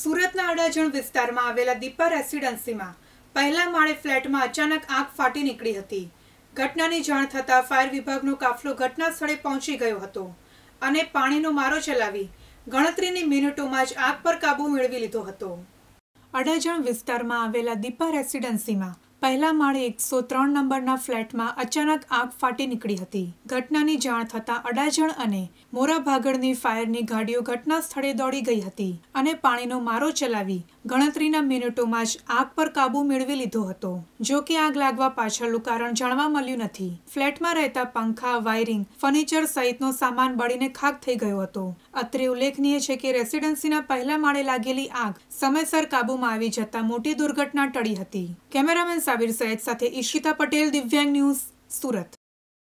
સુરતના અડાજણ વિસ્તારમાં આવેલા દીપા રેસિડેન્સીમાં પહેલા માળે ફ્લેટમાં અચાનક આગ ફાટી નીકળી હતી ઘટનાની જાણ થતા ફાયર વિભાગનો કાફલો ઘટના સ્થળે પહોંચી ગયો હતો અને પાણીનો મારો ચલાવી ગણતરીની મિનિટોમાં જ આગ પર કાબૂ મેળવી લીધો હતો અડાજણ વિસ્તારમાં આવેલા દીપા રેસિડેન્સીમાં પહેલા માળે એકસો ત્રણ નંબરના ફ્લેટમાં અચાનક આગ ફાટી નીકળી હતી ઘટનાની જાણ થતા અડાજણ અને મોરા ફાયરની ગાડીઓ ઘટના સ્થળે દોડી ગઈ હતી અને પાણીનો મારો ચલાવી ગણતરીના મિનિટોમાં જ આગ પર કાબુ મેળવી લીધો હતો જો કે આગ લાગવા પાછળનું કારણ જાણવા મળ્યું નથી ફ્લેટમાં રહેતા પંખા વાયરિંગ ફર્નિચર સહિતનો સામાન બળીને ખાક થઈ ગયો હતો અત્રે ઉલ્લેખનીય છે કે રેસિડેન્સીના પહેલા માળે લાગેલી આગ સમયસર કાબુમાં આવી જતા મોટી દુર્ઘટના ટળી હતી કેમેરામેન સાબિર સૈયદ સાથે ઈશિતા પટેલ દિવ્યાંગ ન્યૂઝ સુરત